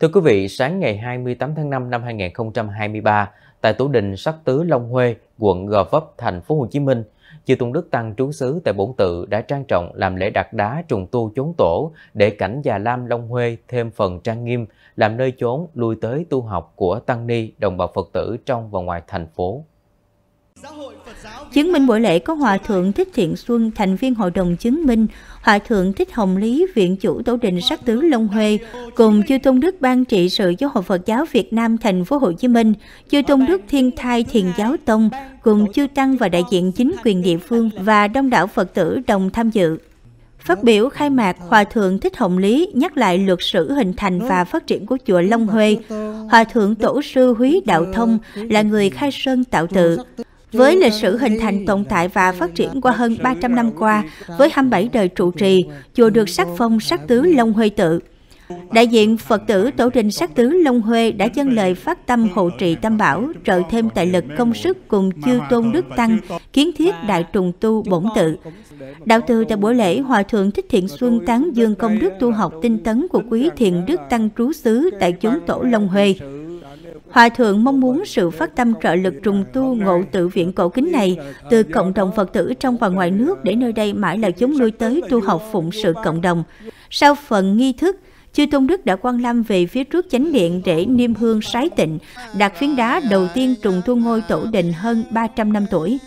Thưa quý vị, sáng ngày 28 tháng 5 năm 2023, tại Tủ Đình Sắc Tứ Long Huê, quận Gò Vấp, thành phố Hồ Chí Minh, chư Tôn Đức Tăng trú xứ tại Bổn Tự đã trang trọng làm lễ đặt đá trùng tu chốn tổ để cảnh già Lam Long Huê thêm phần trang nghiêm, làm nơi chốn lui tới tu học của Tăng Ni, đồng bào Phật tử trong và ngoài thành phố. Chứng minh buổi lễ có Hòa Thượng Thích Thiện Xuân, thành viên Hội đồng Chứng minh, Hòa Thượng Thích Hồng Lý, Viện Chủ Tổ đình Sắc Tứ Long Huê, cùng Chư Tôn Đức Ban trị sự Giáo hội Phật giáo Việt Nam thành phố Hồ Chí Minh, Chư Tôn Đức Thiên Thai Thiền Giáo Tông, cùng Chư Tăng và đại diện chính quyền địa phương và đông đảo Phật tử đồng tham dự. Phát biểu khai mạc, Hòa Thượng Thích Hồng Lý nhắc lại luật sử hình thành và phát triển của chùa Long Huê. Hòa Thượng Tổ sư Húy Đạo Thông là người khai sơn tạo tự với lịch sử hình thành tồn tại và phát triển qua hơn 300 năm qua, với 27 đời trụ trì, chùa được sắc phong sắc tứ Long Huê Tự. Đại diện Phật tử Tổ đình Sắc Tứ Long Huê đã dâng lời phát tâm hộ trì Tam Bảo, trợ thêm tài lực công sức cùng chư tôn đức tăng, kiến thiết đại trùng tu bổn tự. Đạo từ tại buổi lễ, Hòa Thượng Thích Thiện Xuân tán dương công đức tu học tinh tấn của quý thiện đức tăng trú xứ tại chúng tổ Long Huê. Hòa Thượng mong muốn sự phát tâm trợ lực trùng tu ngộ tự viện cổ kính này từ cộng đồng Phật tử trong và ngoài nước để nơi đây mãi là chống nuôi tới tu học phụng sự cộng đồng. Sau phần nghi thức, Chư Tôn Đức đã quan lâm về phía trước chánh điện để niêm hương sái tịnh, đặt phiến đá đầu tiên trùng tu ngôi tổ đình hơn 300 năm tuổi.